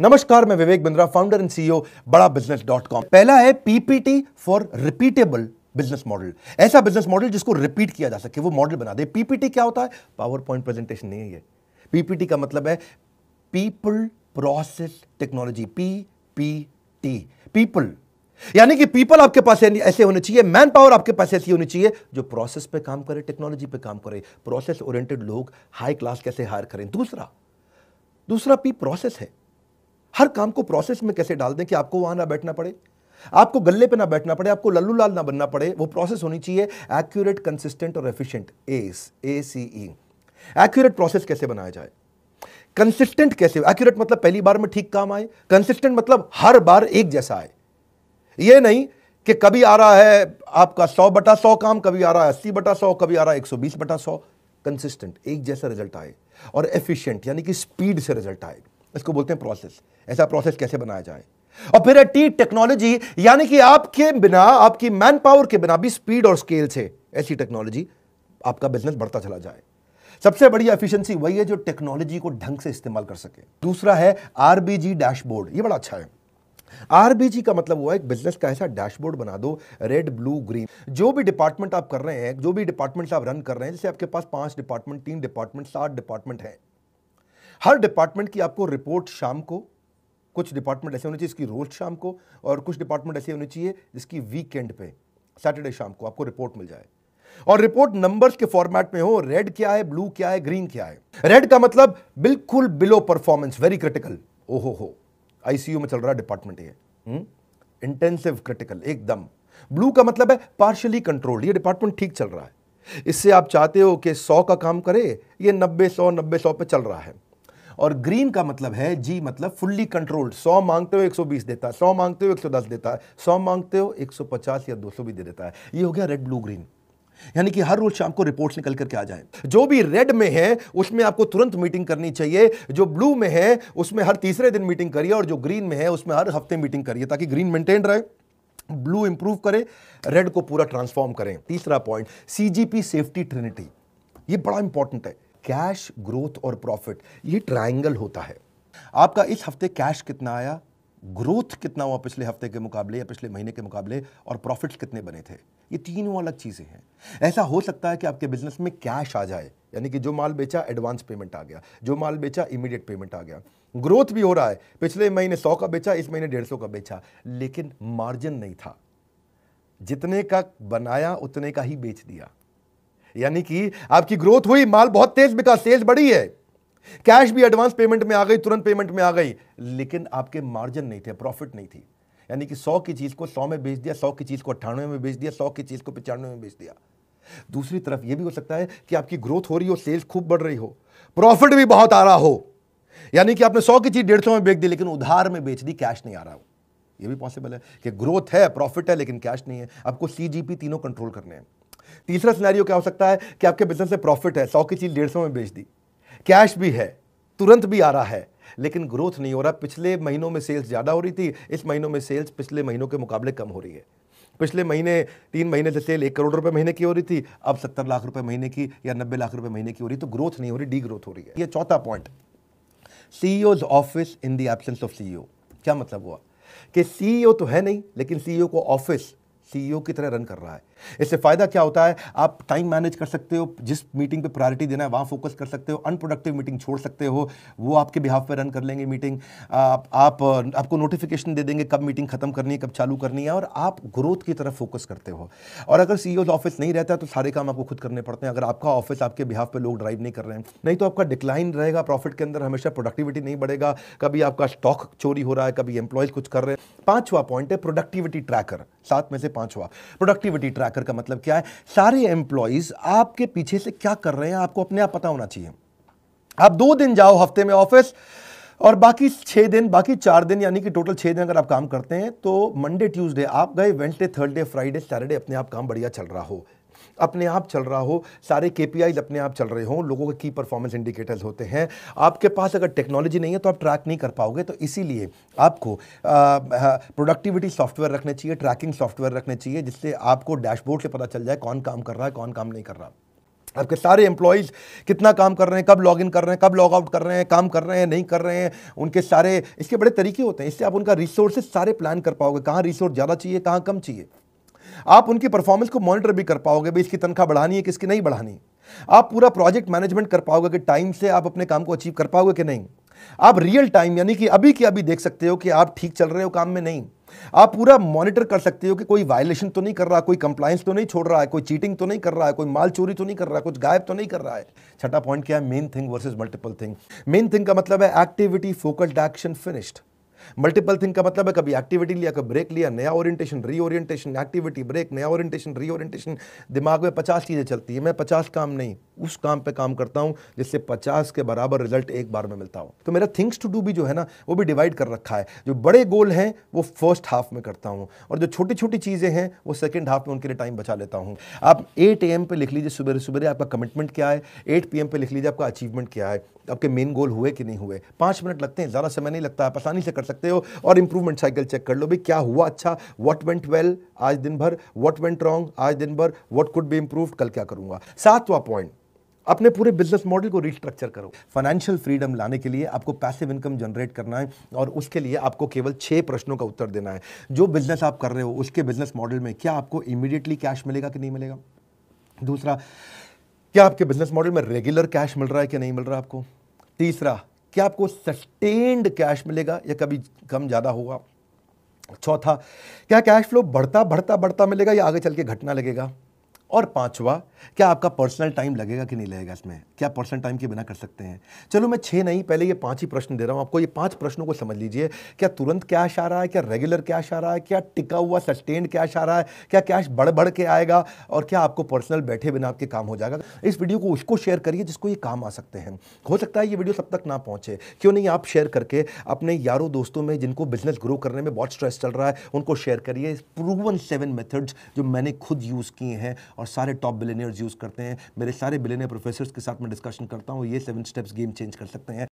नमस्कार मैं Vivek Bindra founder and CEO Bada business dot com पहला है PPT for repeatable business model ऐसा बिजनेस मॉडल जिसको रिपीट किया जा सके वो मॉडल बना दे पीपीटी क्या होता है पावर पॉइंट प्रेजेंटेशन नहीं है पीपीटी का मतलब है people process technology P P T people यानी कि पीपल आपके पास ऐसे होने चाहिए मैन पावर आपके पास ऐसी होनी चाहिए जो प्रोसेस पे काम करे टेक्नोलॉजी पे काम करे प्रोसेस ओरिएंटेड लोग हाई क्लास कैसे हायर करें दूसरा दूसरा पी प्रोसेस है हर काम को प्रोसेस में कैसे डाल दें कि आपको वहां ना बैठना पड़े आपको गले पे ना बैठना पड़े आपको लल्लू लाल ना बनना पड़े वो प्रोसेस होनी चाहिए एक्यूरेट कंसिस्टेंट और efficient S A C E accurate process कैसे बनाया जाए कंसिस्टेंट कैसे एक्यूरेट मतलब पहली बार में ठीक काम आए कंसिस्टेंट मतलब हर बार एक जैसा आए ये नहीं कि कभी आ रहा है आपका सौ बटा सौ काम कभी आ रहा है अस्सी बटा सौ कभी आ रहा है एक सौ बीस बटा सौ कंसिस्टेंट एक जैसा रिजल्ट आए और एफिशिएंट यानी कि स्पीड से रिजल्ट आए इसको बोलते हैं प्रोसेस ऐसा प्रोसेस कैसे बनाया जाए और फिर है टी टेक्नोलॉजी यानी कि आपके बिना आपकी मैन पावर के बिना भी स्पीड और स्केल से ऐसी टेक्नोलॉजी आपका बिजनेस बढ़ता चला जाए सबसे बड़ी एफिशिएंसी वही है जो टेक्नोलॉजी को ढंग से इस्तेमाल कर सके दूसरा है आरबीजी डैशबोर्ड ये बड़ा अच्छा है आरबीजी का मतलब हुआ एक बिजनेस का ऐसा डैशबोर्ड बना दो रेड ब्लू ग्रीन जो भी डिपार्टमेंट आप कर रहे हैं जो भी डिपार्टमेंट आप रन कर रहे हैं जैसे आपके पास पांच डिपार्टमेंट तीन डिपार्टमेंट सात डिपार्टमेंट हैं हर डिपार्टमेंट की आपको रिपोर्ट शाम को कुछ डिपार्टमेंट ऐसे होने चाहिए इसकी रोज शाम को और कुछ डिपार्टमेंट ऐसे होने चाहिए जिसकी वीकेंड पे सैटरडे शाम को आपको रिपोर्ट मिल जाए और रिपोर्ट नंबर्स के फॉर्मेट में हो रेड क्या है ब्लू क्या है ग्रीन क्या है रेड का मतलब बिल्कुल बिलो परफॉर्मेंस वेरी क्रिटिकल ओहो हो आईसीयू में चल रहा डिपार्टमेंट ये इंटेंसिव हम्म, क्रिटिकल एकदम ब्लू का मतलब है पार्शली कंट्रोल्ड ये डिपार्टमेंट ठीक चल रहा है इससे आप चाहते हो कि सौ का काम करे ये नब्बे सौ नब्बे सौ पे चल रहा है और ग्रीन का मतलब है जी मतलब फुल्ली कंट्रोल्ड सौ मांगते हो एक सौ बीस देता है सौ मांगते हो एक सौ दस देता है सौ मांगते हो एक सौ पचास या दो सौ भी दे देता है ये हो गया रेड ब्लू ग्रीन यानी कि हर रोज शाम को रिपोर्ट्स निकल करके आ जाए जो भी रेड में है उसमें आपको तुरंत मीटिंग करनी चाहिए जो ब्लू में है उसमें हर तीसरे दिन मीटिंग करिए और जो ग्रीन में है उसमें हर हफ्ते मीटिंग करिए ताकि ग्रीन मेंटेन रहे ब्लू इंप्रूव करें रेड को पूरा ट्रांसफॉर्म करें तीसरा पॉइंट सीजीपी सेफ्टी ट्रिनिटी ये बड़ा इंपॉर्टेंट है कैश ग्रोथ और प्रॉफिट ये ट्रायंगल होता है आपका इस हफ्ते कैश कितना आया ग्रोथ कितना हुआ पिछले हफ्ते के मुकाबले या पिछले महीने के मुकाबले और प्रॉफिट्स कितने बने थे ये तीनों अलग चीज़ें हैं ऐसा हो सकता है कि आपके बिजनेस में कैश आ जाए यानी कि जो माल बेचा एडवांस पेमेंट आ गया जो माल बेचा इमीडिएट पेमेंट आ गया ग्रोथ भी हो रहा है पिछले महीने सौ का बेचा इस महीने डेढ़ सौ का बेचा लेकिन मार्जिन नहीं था जितने का बनाया उतने का ही बेच दिया यानी कि आपकी ग्रोथ हुई माल बहुत तेज बिका सेल्स बढ़ी है कैश भी एडवांस पेमेंट में आ गई तुरंत पेमेंट में आ गई लेकिन आपके मार्जिन नहीं थे प्रॉफिट नहीं थी यानी कि सौ की चीज़ को सौ में बेच दिया सौ की चीज़ को अट्ठानवे में बेच दिया सौ की चीज़ को पचानवे में बेच दिया दूसरी तरफ यह भी हो सकता है कि आपकी ग्रोथ हो रही हो सेल्स खूब बढ़ रही हो प्रॉफिट भी बहुत आ रहा हो यानी कि आपने सौ की चीज़ डेढ़ सौ में बेच दी लेकिन उधार में बेच दी कैश नहीं आ रहा हो ये भी पॉसिबल है कि ग्रोथ है प्रॉफिट है लेकिन कैश नहीं है आपको सीजीपी तीनों कंट्रोल करने हैं तीसरा सिनेरियो क्या हो सकता है कि आपके बिजनेस में प्रॉफिट है सौ की चीज़ डेढ़ सौ में बेच दी कैश भी है तुरंत भी आ रहा है लेकिन ग्रोथ नहीं हो रहा पिछले महीनों में सेल्स ज़्यादा हो रही थी इस महीनों में सेल्स पिछले महीनों के मुकाबले कम हो रही है पिछले महीने तीन महीने से सेल एक करोड़ रुपए महीने की हो रही थी अब सत्तर लाख रुपए महीने की या नब्बे लाख रुपए महीने की हो रही तो ग्रोथ नहीं हो रही डी ग्रोथ हो रही है ये चौथा point CEO office in the absence of CEO क्या मतलब हुआ कि सीईओ e तो है नहीं लेकिन सीईओ e को ऑफिस सीईओ की तरह रन कर रहा है इससे फ़ायदा क्या होता है आप टाइम मैनेज कर सकते हो जिस मीटिंग पे प्रायोरिटी देना है वहां फोकस कर सकते हो अनप्रोडक्टिव मीटिंग छोड़ सकते हो वो आपके बिहाफ पे रन कर लेंगे मीटिंग आप, आप आपको नोटिफिकेशन दे देंगे कब मीटिंग ख़त्म करनी है कब चालू करनी है और आप ग्रोथ की तरफ फोकस करते हो और अगर सी ऑफिस नहीं रहता तो सारे काम आपको खुद करने पड़ते हैं अगर आपका ऑफिस आपके बिहाफ पर लोग ड्राइव नहीं कर रहे हैं नहीं तो आपका डिक्लाइन रहेगा प्रॉफिट के अंदर हमेशा प्रोडक्टिविटी नहीं बढ़ेगा कभी आपका स्टॉक चोरी हो रहा है कभी एम्प्लॉयज़ कुछ कर रहे हैं पांचवा पॉइंट है प्रोडक्टिविटी ट्रैकर सात में से हुआ प्रोडक्टिविटी ट्रैकर का मतलब क्या है सारे एम्प्लॉयज़ आपके पीछे से क्या कर रहे हैं आपको अपने आप पता होना चाहिए आप दो दिन जाओ हफ्ते में ऑफिस और बाकी छः दिन बाकी चार दिन यानी कि टोटल छः दिन अगर आप काम करते हैं तो मंडे ट्यूसडे आप गए वेंसडे थर्सडे फ्राइडे सैटरडे अपने आप काम बढ़िया चल रहा हो अपने आप चल रहा हो सारे के अपने आप चल रहे हों लोगों के की परफॉर्मेंस इंडिकेटर्स होते हैं आपके पास अगर टेक्नोलॉजी नहीं है तो आप ट्रैक नहीं कर पाओगे तो इसीलिए आपको प्रोडक्टिविटी सॉफ्टवेयर रखने चाहिए ट्रैकिंग सॉफ्टवेयर रखने चाहिए जिससे आपको डैशबोर्ड से पता चल जाए कौन काम कर रहा है कौन काम नहीं कर रहा आपके सारे एम्प्लॉयज़ कितना काम कर रहे हैं कब लॉग इन कर रहे हैं कब लॉग आउट कर रहे हैं काम कर रहे हैं नहीं कर रहे हैं उनके सारे इसके बड़े तरीके होते हैं इससे आप उनका रिसोर्सेज सारे प्लान कर पाओगे कहाँ रिसोर्स ज़्यादा चाहिए कहाँ कम चाहिए आप उनकी परफॉर्मेंस को मॉनिटर भी कर पाओगे भाई इसकी तनख्वाह बढ़ानी है किसकी नहीं बढ़ानी आप पूरा प्रोजेक्ट मैनेजमेंट कर पाओगे कि टाइम से आप अपने काम को अचीव कर पाओगे कि नहीं आप रियल टाइम यानी कि अभी की अभी देख सकते हो कि आप ठीक चल रहे हो काम में नहीं आप पूरा मॉनिटर कर सकते हो कि कोई वायलेशन तो नहीं कर रहा कोई कंप्लायंस तो नहीं छोड़ रहा है कोई चीटिंग तो नहीं कर रहा है कोई माल चोरी तो नहीं कर रहा है कुछ गायब तो नहीं कर रहा है छठा पॉइंट क्या है main thing versus multiple thing main thing का मतलब है activity focused action finished multiple thing का मतलब है कभी एक्टिविटी लिया कभी ब्रेक लिया नया ओरिएंटेशन रीओरिएंटेशन एक्टिविटी ब्रेक नया ओरिएंटेशन रीओरिएंटेशन दिमाग में पचास चीज़ें चलती है मैं पचास काम नहीं उस काम पे काम करता हूँ जिससे पचास के बराबर रिजल्ट एक बार में मिलता हो तो मेरा थिंग्स टू डू भी जो है ना वो भी डिवाइड कर रखा है जो बड़े गोल हैं वो फर्स्ट हाफ में करता हूँ और जो छोटी छोटी चीज़ें हैं वो सेकेंड हाफ में उनके लिए टाइम बचा लेता हूँ आप एट ए एम पे लिख लीजिए सुबह सुबह आपका कमिटमेंट क्या है एट पी एम पे लिख लीजिए आपका अचीवमेंट क्या है आपके मेन गोल हुए कि नहीं हुए पाँच मिनट लगते हैं ज़्यादा समय नहीं लगता आप आसानी से कर सकते हो और इंप्रूवमेंट साइकिल चेक कर लो भाई क्या हुआ अच्छा वट वेंट वेल आज दिन भर वट वेंट रॉन्ग आज दिन भर वट कुड बी इम्प्रूव कल क्या करूँगा सातवां पॉइंट अपने पूरे बिजनेस मॉडल को रिस्ट्रक्चर करो फाइनेंशियल फ्रीडम लाने के लिए आपको पैसिव इनकम जनरेट करना है और उसके लिए आपको केवल छः प्रश्नों का उत्तर देना है जो बिजनेस आप कर रहे हो उसके बिजनेस मॉडल में क्या आपको इमीडिएटली कैश मिलेगा कि नहीं मिलेगा दूसरा क्या आपके बिजनेस मॉडल में रेगुलर कैश मिल रहा है कि नहीं मिल रहा आपको तीसरा क्या आपको सस्टेन्ड कैश मिलेगा या कभी कम ज़्यादा होगा चौथा क्या कैश फ्लो बढ़ता बढ़ता बढ़ता मिलेगा या आगे चल के घटना लगेगा और पांचवा क्या आपका पर्सनल टाइम लगेगा कि नहीं लगेगा इसमें क्या पर्सनल टाइम के बिना कर सकते हैं चलो मैं छः नहीं पहले ये पांच ही प्रश्न दे रहा हूँ आपको ये पांच प्रश्नों को समझ लीजिए क्या तुरंत कैश आ रहा है क्या रेगुलर कैश आ रहा है क्या टिका हुआ सस्टेन्ड कैश आ रहा है क्या कैश बढ़ बढ़ के आएगा और क्या आपको पर्सनल बैठे बिना आपके काम हो जाएगा इस वीडियो को उसको शेयर करिए जिसको ये काम आ सकते हैं हो सकता है ये वीडियो सब तक ना पहुँचे क्यों नहीं आप शेयर करके अपने यारों दोस्तों में जिनको बिजनेस ग्रो करने में बहुत स्ट्रेस चल रहा है उनको शेयर करिए प्रूवन सेवन मेथड्स जो मैंने खुद यूज़ किए हैं और सारे टॉप बिलेनियर्स यूज़ करते हैं मेरे सारे बिलेनियर प्रोफेसर्स के साथ मैं डिस्कशन करता हूँ ये सेवन स्टेप्स गेम चेंज कर सकते हैं